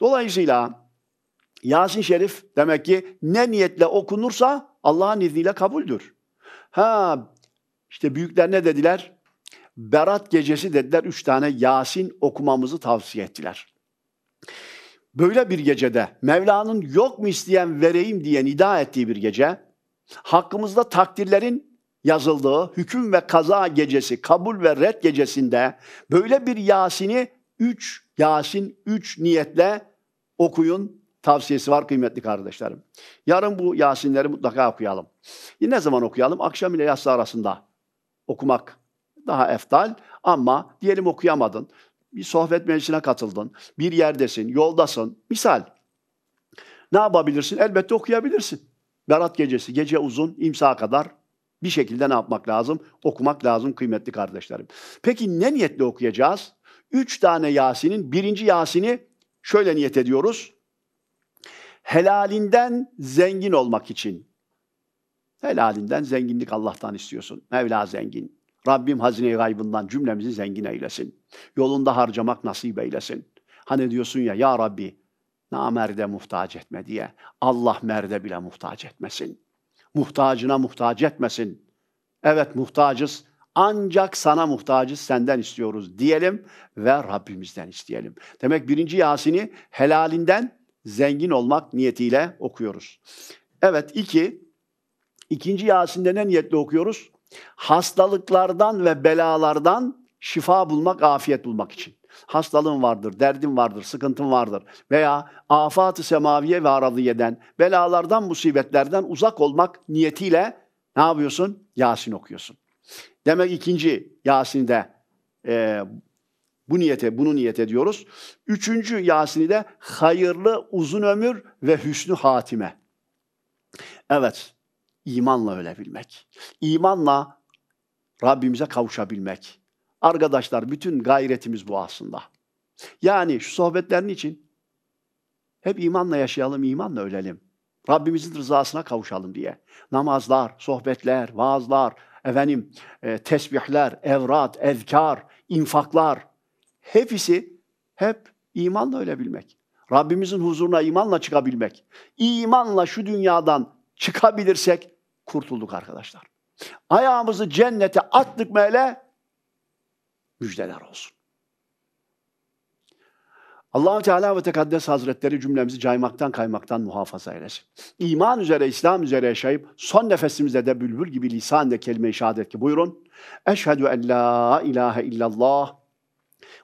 Dolayısıyla Yasin Şerif demek ki ne niyetle okunursa Allah'ın izniyle kabuldür. Ha işte büyükler ne dediler? Berat gecesi dediler üç tane Yasin okumamızı tavsiye ettiler. Böyle bir gecede Mevla'nın yok mu isteyen vereyim diye nida ettiği bir gece hakkımızda takdirlerin yazıldığı hüküm ve kaza gecesi, kabul ve red gecesinde böyle bir Yasin'i 3 Yasin 3 niyetle okuyun tavsiyesi var kıymetli kardeşlerim. Yarın bu Yasinleri mutlaka okuyalım. Ne zaman okuyalım? Akşam ile yatsı arasında okumak daha eftal ama diyelim okuyamadın. Bir sohbet meclisine katıldın. Bir yerdesin, yoldasın. Misal. Ne yapabilirsin? Elbette okuyabilirsin. Berat gecesi, gece uzun, imsa kadar bir şekilde ne yapmak lazım? Okumak lazım kıymetli kardeşlerim. Peki ne niyetle okuyacağız? Üç tane Yasin'in birinci Yasin'i şöyle niyet ediyoruz. Helalinden zengin olmak için. Helalinden zenginlik Allah'tan istiyorsun. Mevla zengin. Rabbim hazine-i gaybından cümlemizi zengin eylesin. Yolunda harcamak nasip eylesin. Hani diyorsun ya, Ya Rabbi merde muhtaç etme diye. Allah merde bile muhtaç etmesin. Muhtacına muhtaç etmesin. Evet muhtacız ancak sana muhtacız senden istiyoruz diyelim ve Rabbimizden isteyelim. Demek birinci Yasin'i helalinden zengin olmak niyetiyle okuyoruz. Evet iki, ikinci Yasin'de ne niyetle okuyoruz? Hastalıklardan ve belalardan şifa bulmak, afiyet bulmak için. Hastalığın vardır, derdin vardır, sıkıntın vardır veya afat-ı semaviye ve aradiyeden, belalardan, musibetlerden uzak olmak niyetiyle ne yapıyorsun? Yasin okuyorsun. Demek ikinci Yasin'de e, bu niyete, bunu niyet ediyoruz. Üçüncü Yasin'i de hayırlı uzun ömür ve hüsnü hatime. Evet, İmanla ölebilmek. İmanla Rabbimize kavuşabilmek. Arkadaşlar bütün gayretimiz bu aslında. Yani şu sohbetlerin için hep imanla yaşayalım, imanla ölelim. Rabbimizin rızasına kavuşalım diye. Namazlar, sohbetler, vaazlar, efendim, e, tesbihler, evrat, evkar, infaklar. Hepsi hep imanla ölebilmek. Rabbimizin huzuruna imanla çıkabilmek. İmanla şu dünyadan çıkabilirsek kurtulduk arkadaşlar. Ayağımızı cennete attık mele müjdeler olsun. allah Teala ve Tekaddes Hazretleri cümlemizi caymaktan kaymaktan muhafaza eylesin. İman üzere, İslam üzere yaşayıp son nefesimizde de bülbül gibi lisanla kelime-i şehadet ki buyurun. Eşhedü en la ilahe illallah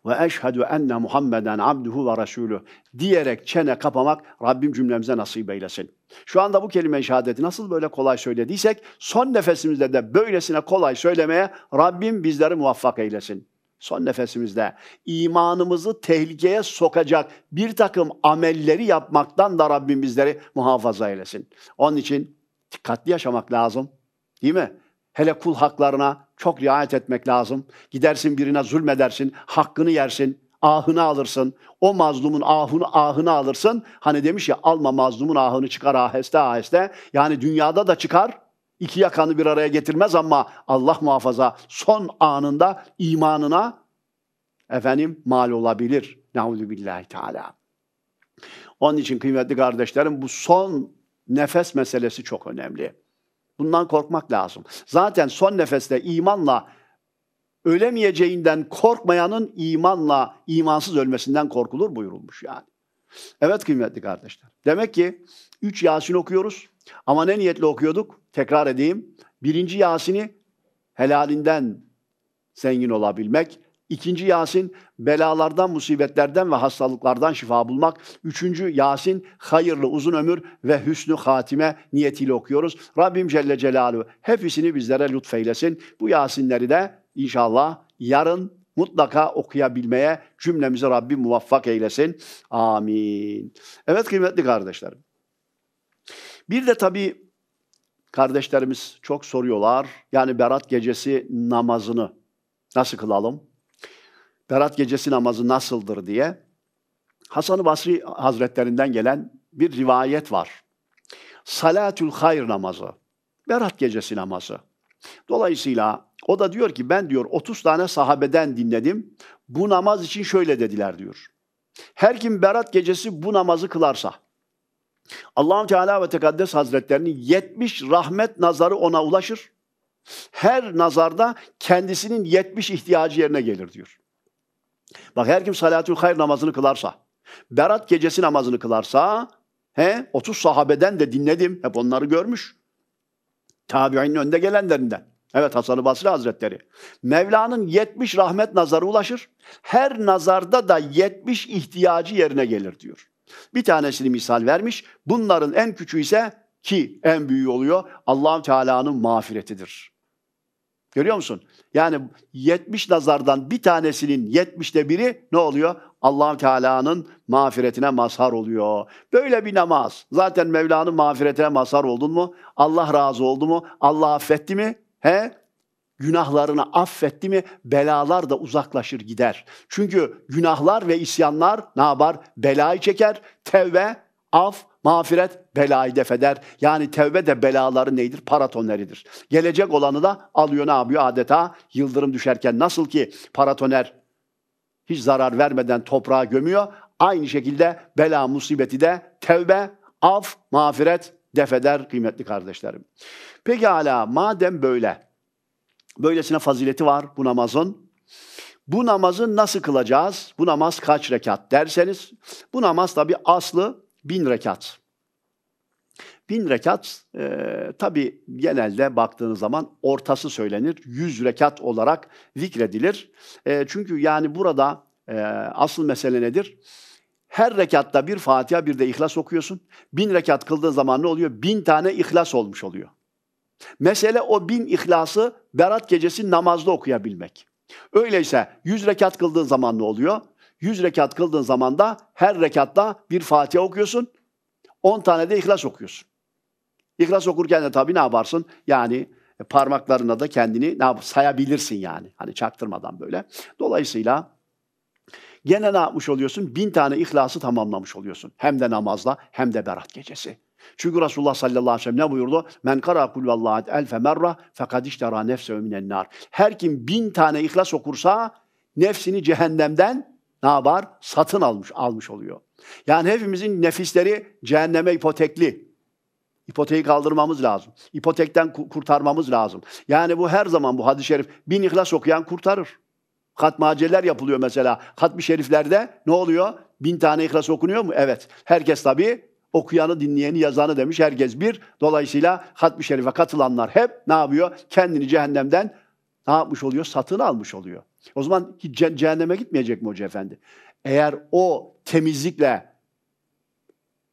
ve eşhedü enne Muhammeden abduhu ve resulü diyerek çene kapamak Rabbim cümlemize nasip eylesin. Şu anda bu kelime şehadeti nasıl böyle kolay söylediysek son nefesimizde de böylesine kolay söylemeye Rabbim bizleri muvaffak eylesin. Son nefesimizde imanımızı tehlikeye sokacak bir takım amelleri yapmaktan da Rabbim bizleri muhafaza eylesin. Onun için dikkatli yaşamak lazım. Değil mi? Hele kul haklarına çok riayet etmek lazım. Gidersin birine zulmedersin, hakkını yersin, ahını alırsın. O mazlumun ahını, ahını alırsın. Hani demiş ya alma mazlumun ahını çıkar aheste aheste. Yani dünyada da çıkar. İki yakanı bir araya getirmez ama Allah muhafaza son anında imanına efendim mal olabilir. Nauzu billahi teala. Onun için kıymetli kardeşlerim bu son nefes meselesi çok önemli. Bundan korkmak lazım. Zaten son nefeste imanla ölemeyeceğinden korkmayanın imanla imansız ölmesinden korkulur buyurulmuş yani. Evet kıymetli kardeşler. Demek ki 3 Yasin okuyoruz ama ne niyetle okuyorduk? Tekrar edeyim. Birinci Yasin'i helalinden zengin olabilmek, İkinci Yasin belalardan, musibetlerden ve hastalıklardan şifa bulmak. Üçüncü Yasin hayırlı uzun ömür ve hüsnü hatime niyetiyle okuyoruz. Rabbim Celle Celaluhu hepsini bizlere lütfeylesin. Bu Yasinleri de inşallah yarın mutlaka okuyabilmeye cümlemizi Rabbim muvaffak eylesin. Amin. Evet kıymetli kardeşlerim. Bir de tabii kardeşlerimiz çok soruyorlar. Yani Berat gecesi namazını nasıl kılalım? Berat gecesi namazı nasıldır diye Hasan-ı Basri Hazretlerinden gelen bir rivayet var. Salatül hayr namazı, Berat gecesi namazı. Dolayısıyla o da diyor ki ben diyor 30 tane sahabeden dinledim. Bu namaz için şöyle dediler diyor. Her kim Berat gecesi bu namazı kılarsa allah Teala ve Tekaddes Hazretlerinin 70 rahmet nazarı ona ulaşır. Her nazarda kendisinin 70 ihtiyacı yerine gelir diyor. Bak her kim salatül hayır namazını kılarsa, berat gecesi namazını kılarsa, he 30 sahabeden de dinledim. Hep onları görmüş. Tabiinin önde gelenlerinden. Evet Hasan-ı Basri Hazretleri. Mevla'nın 70 rahmet nazarı ulaşır. Her nazarda da 70 ihtiyacı yerine gelir diyor. Bir tanesini misal vermiş. Bunların en küçüğü ise ki en büyüğü oluyor. Allah'ın Teala'nın mağfiretidir. Görüyor musun? Yani 70 nazardan bir tanesinin 70'te biri ne oluyor? allah Teala'nın mağfiretine mazhar oluyor. Böyle bir namaz. Zaten Mevla'nın mağfiretine mazhar oldun mu? Allah razı oldu mu? Allah affetti mi? He? günahlarını affetti mi belalar da uzaklaşır gider. Çünkü günahlar ve isyanlar ne yapar? Belayı çeker. Tevbe, af, Mağfiret belayı defeder. Yani tevbe de belaları neydir? Paratoneridir. Gelecek olanı da alıyor ne yapıyor adeta? Yıldırım düşerken nasıl ki paratoner hiç zarar vermeden toprağa gömüyor. Aynı şekilde bela musibeti de tevbe, af, mağfiret defeder kıymetli kardeşlerim. Peki hala madem böyle, böylesine fazileti var bu namazın. Bu namazı nasıl kılacağız? Bu namaz kaç rekat derseniz, bu namaz tabi aslı Bin rekat. Bin rekat e, tabi genelde baktığınız zaman ortası söylenir. Yüz rekat olarak zikredilir. E, çünkü yani burada e, asıl mesele nedir? Her rekatta bir Fatiha bir de İhlas okuyorsun. Bin rekat kıldığı zaman ne oluyor? Bin tane İhlas olmuş oluyor. Mesele o bin İhlas'ı Berat gecesi namazda okuyabilmek. Öyleyse yüz rekat kıldığın zaman ne oluyor? 100 rekat kıldığın zaman da her rekatta bir Fatiha okuyorsun. 10 tane de İhlas okuyorsun. İhlas okurken de tabii ne yaparsın? Yani e, parmaklarına da kendini ne yap sayabilirsin yani. Hani çaktırmadan böyle. Dolayısıyla gene ne yapmış oluyorsun? Bin tane ihlası tamamlamış oluyorsun. Hem de namazla hem de berat gecesi. Çünkü Resulullah sallallahu aleyhi ve sellem ne buyurdu? Men kara kulvallahat elfe merra fekad iştera nefse minen nar. Her kim bin tane ihlas okursa nefsini cehennemden ne yapar? Satın almış, almış oluyor. Yani hepimizin nefisleri cehenneme ipotekli. İpoteği kaldırmamız lazım. İpotekten kurtarmamız lazım. Yani bu her zaman bu hadis-i şerif bin ihlas okuyan kurtarır. Hatmaceler yapılıyor mesela. Hatmi şeriflerde ne oluyor? Bin tane ihlas okunuyor mu? Evet. Herkes tabii okuyanı, dinleyeni, yazanı demiş herkes bir. Dolayısıyla hatmi şerife katılanlar hep ne yapıyor? Kendini cehennemden ne yapmış oluyor? Satın almış oluyor. O zaman ce- cehenneme gitmeyecek mi hoca efendi? Eğer o temizlikle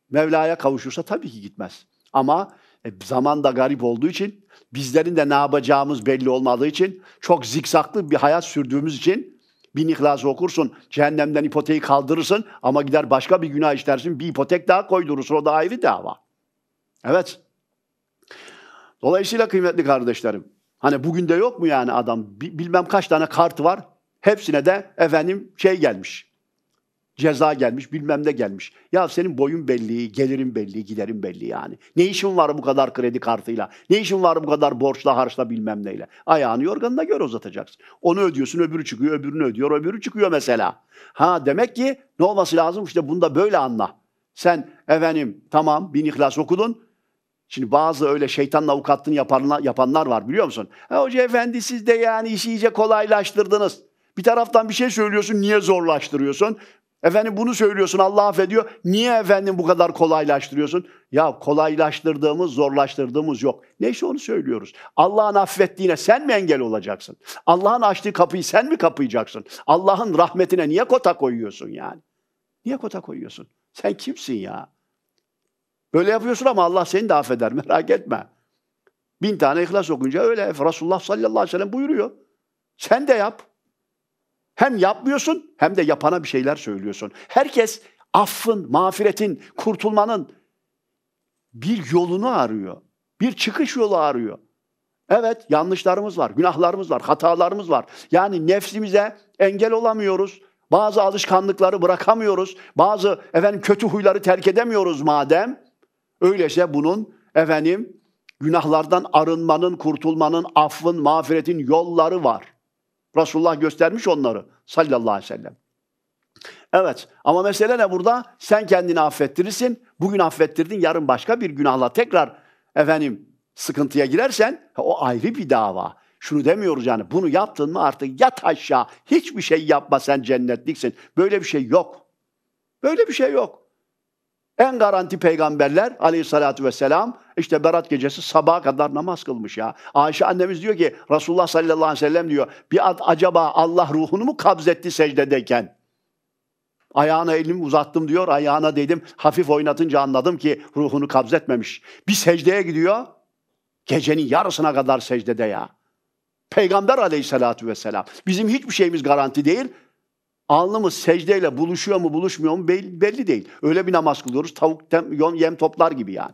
Mevla'ya kavuşursa tabii ki gitmez. Ama e, zaman da garip olduğu için, bizlerin de ne yapacağımız belli olmadığı için, çok zikzaklı bir hayat sürdüğümüz için bin ihlası okursun, cehennemden ipoteği kaldırırsın ama gider başka bir günah işlersin, bir ipotek daha koydurursun. O da ayrı dava. Evet. Dolayısıyla kıymetli kardeşlerim, Hani bugün de yok mu yani adam? Bilmem kaç tane kartı var. Hepsine de efendim şey gelmiş. Ceza gelmiş, bilmem ne gelmiş. Ya senin boyun belli, gelirin belli, giderin belli yani. Ne işin var bu kadar kredi kartıyla? Ne işin var bu kadar borçla, harçla bilmem neyle? Ayağını yorganına göre uzatacaksın. Onu ödüyorsun, öbürü çıkıyor, öbürünü ödüyor, öbürü çıkıyor mesela. Ha demek ki ne olması lazım? İşte bunu da böyle anla. Sen efendim tamam bin ihlas okudun Şimdi bazı öyle şeytanın avukatlığını yapanlar, yapanlar var biliyor musun? Ha, e, hoca efendi siz de yani işi iyice kolaylaştırdınız. Bir taraftan bir şey söylüyorsun niye zorlaştırıyorsun? Efendim bunu söylüyorsun Allah affediyor. Niye efendim bu kadar kolaylaştırıyorsun? Ya kolaylaştırdığımız zorlaştırdığımız yok. Neyse onu söylüyoruz. Allah'ın affettiğine sen mi engel olacaksın? Allah'ın açtığı kapıyı sen mi kapayacaksın? Allah'ın rahmetine niye kota koyuyorsun yani? Niye kota koyuyorsun? Sen kimsin ya? Böyle yapıyorsun ama Allah seni de affeder. Merak etme. Bin tane ihlas okunca öyle. Resulullah sallallahu aleyhi ve sellem buyuruyor. Sen de yap. Hem yapmıyorsun hem de yapana bir şeyler söylüyorsun. Herkes affın, mağfiretin, kurtulmanın bir yolunu arıyor. Bir çıkış yolu arıyor. Evet yanlışlarımız var, günahlarımız var, hatalarımız var. Yani nefsimize engel olamıyoruz. Bazı alışkanlıkları bırakamıyoruz. Bazı efendim kötü huyları terk edemiyoruz madem. Öyleyse bunun efendim günahlardan arınmanın, kurtulmanın, affın, mağfiretin yolları var. Resulullah göstermiş onları sallallahu aleyhi ve sellem. Evet ama mesele ne burada? Sen kendini affettirirsin. Bugün affettirdin yarın başka bir günahla tekrar efendim sıkıntıya girersen o ayrı bir dava. Şunu demiyoruz yani bunu yaptın mı artık yat aşağı. Hiçbir şey yapma sen cennetliksin. Böyle bir şey yok. Böyle bir şey yok. En garanti peygamberler aleyhissalatü vesselam işte Berat gecesi sabaha kadar namaz kılmış ya. Ayşe annemiz diyor ki Resulullah sallallahu aleyhi ve sellem diyor bir ad acaba Allah ruhunu mu kabzetti secdedeyken? Ayağına elimi uzattım diyor. Ayağına dedim. Hafif oynatınca anladım ki ruhunu kabzetmemiş. Bir secdeye gidiyor. Gecenin yarısına kadar secdede ya. Peygamber aleyhissalatü vesselam. Bizim hiçbir şeyimiz garanti değil alnımız secdeyle buluşuyor mu buluşmuyor mu belli, belli değil. Öyle bir namaz kılıyoruz tavuk tem, yem toplar gibi yani.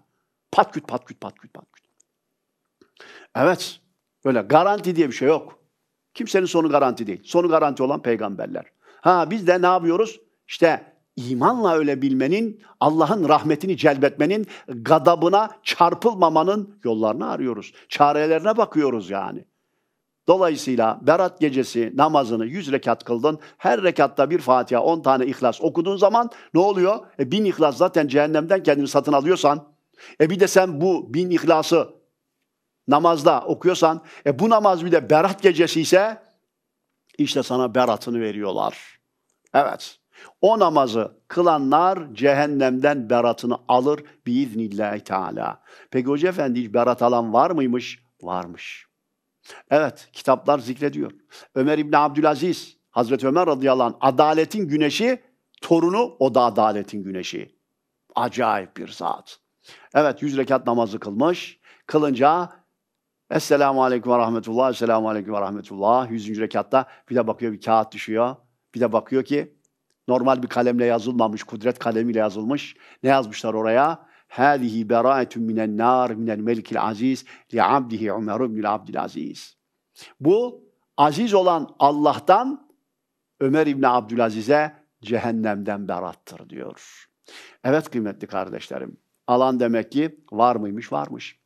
Pat küt pat küt pat küt pat küt. Evet böyle garanti diye bir şey yok. Kimsenin sonu garanti değil. Sonu garanti olan peygamberler. Ha biz de ne yapıyoruz? İşte imanla öyle bilmenin, Allah'ın rahmetini celbetmenin, gadabına çarpılmamanın yollarını arıyoruz. Çarelerine bakıyoruz yani. Dolayısıyla berat gecesi namazını 100 rekat kıldın. Her rekatta bir Fatiha 10 tane ihlas okuduğun zaman ne oluyor? E bin ihlas zaten cehennemden kendini satın alıyorsan. E bir de sen bu bin ihlası namazda okuyorsan. E bu namaz bir de berat gecesi ise işte sana beratını veriyorlar. Evet. O namazı kılanlar cehennemden beratını alır biiznillahü teala. Peki hoca efendi hiç berat alan var mıymış? Varmış. Evet, kitaplar zikrediyor. Ömer İbni Abdülaziz, Hazreti Ömer radıyallahu anh, adaletin güneşi, torunu o da adaletin güneşi. Acayip bir zat. Evet, yüz rekat namazı kılmış. Kılınca Esselamu Aleyküm ve Rahmetullah, Esselamu Aleyküm ve Rahmetullah. Yüzüncü rekatta bir de bakıyor bir kağıt düşüyor. Bir de bakıyor ki normal bir kalemle yazılmamış, kudret kalemiyle yazılmış. Ne yazmışlar oraya? هذه براءة من النار من الملk aziz li abdihi Ömer ibn Abdül Aziz. Bu aziz olan Allah'tan Ömer İbni Abdülaziz'e cehennemden berattır diyor. Evet kıymetli kardeşlerim. Alan demek ki var mıymış? Varmış.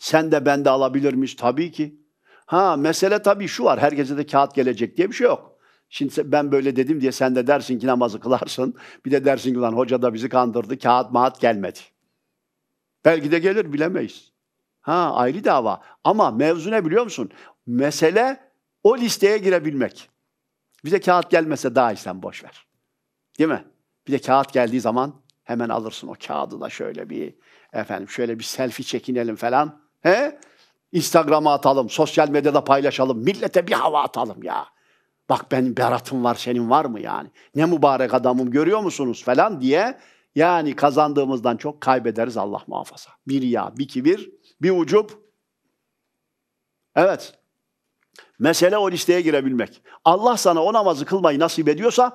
Sen de ben de alabilir Tabii ki. Ha mesele tabii şu var. Herkese de kağıt gelecek diye bir şey yok. Şimdi ben böyle dedim diye sen de dersin ki namazı kılarsın. Bir de dersin ki lan hoca da bizi kandırdı. Kağıt maat gelmedi. Belki de gelir bilemeyiz. Ha ayrı dava. Ama mevzu ne biliyor musun? Mesele o listeye girebilmek. Bize kağıt gelmese daha iyisen boş ver. Değil mi? Bir de kağıt geldiği zaman hemen alırsın o kağıdı da şöyle bir efendim şöyle bir selfie çekinelim falan. He? Instagram'a atalım, sosyal medyada paylaşalım, millete bir hava atalım ya. Bak ben beratım var senin var mı yani? Ne mübarek adamım görüyor musunuz falan diye yani kazandığımızdan çok kaybederiz Allah muhafaza. Bir ya, bir kibir, bir ucup. Evet. Mesele o listeye girebilmek. Allah sana o namazı kılmayı nasip ediyorsa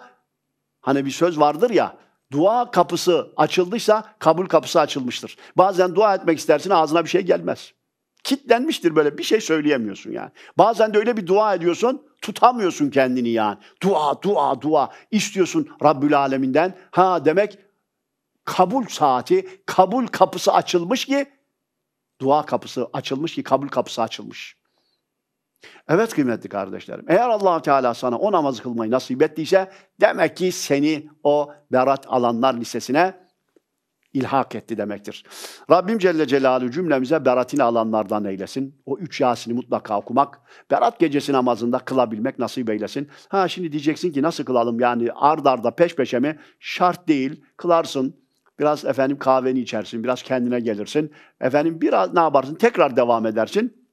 hani bir söz vardır ya dua kapısı açıldıysa kabul kapısı açılmıştır. Bazen dua etmek istersin ağzına bir şey gelmez kitlenmiştir böyle bir şey söyleyemiyorsun yani. Bazen de öyle bir dua ediyorsun tutamıyorsun kendini yani. Dua dua dua istiyorsun Rabbül Aleminden. Ha demek kabul saati, kabul kapısı açılmış ki dua kapısı açılmış ki kabul kapısı açılmış. Evet kıymetli kardeşlerim. Eğer allah Teala sana o namazı kılmayı nasip ettiyse demek ki seni o berat alanlar lisesine ilhak etti demektir. Rabbim Celle Celaluhu cümlemize beratini alanlardan eylesin. O üç Yasin'i mutlaka okumak, berat gecesi namazında kılabilmek nasip eylesin. Ha şimdi diyeceksin ki nasıl kılalım yani ard arda peş peşe mi? Şart değil, kılarsın. Biraz efendim kahveni içersin, biraz kendine gelirsin. Efendim biraz ne yaparsın? Tekrar devam edersin.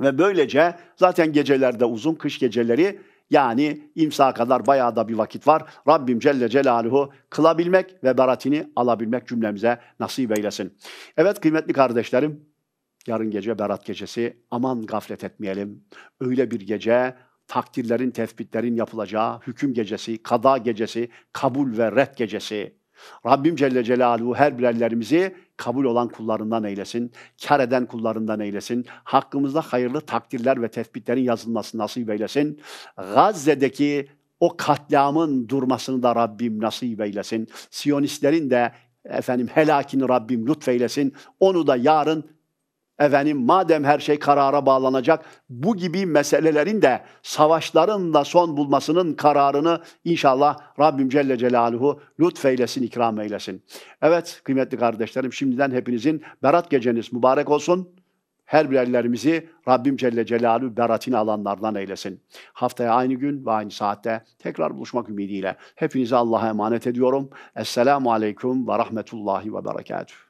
Ve böylece zaten gecelerde uzun kış geceleri yani imsa kadar bayağı da bir vakit var. Rabbim Celle Celaluhu kılabilmek ve beratini alabilmek cümlemize nasip eylesin. Evet kıymetli kardeşlerim, yarın gece berat gecesi aman gaflet etmeyelim. Öyle bir gece takdirlerin, tespitlerin yapılacağı hüküm gecesi, kada gecesi, kabul ve red gecesi. Rabbim Celle Celaluhu her bilenlerimizi kabul olan kullarından eylesin, kar eden kullarından eylesin, hakkımızda hayırlı takdirler ve tespitlerin yazılması nasip eylesin. Gazze'deki o katliamın durmasını da Rabbim nasip eylesin. Siyonistlerin de efendim helakini Rabbim lütfeylesin. Onu da yarın Efendim madem her şey karara bağlanacak bu gibi meselelerin de savaşların da son bulmasının kararını inşallah Rabbim Celle Celaluhu lütfeylesin, ikram eylesin. Evet kıymetli kardeşlerim şimdiden hepinizin berat geceniz mübarek olsun. Her birerlerimizi Rabbim Celle Celalü beratini alanlardan eylesin. Haftaya aynı gün ve aynı saatte tekrar buluşmak ümidiyle hepinizi Allah'a emanet ediyorum. Esselamu Aleyküm ve Rahmetullahi ve Berekatuhu.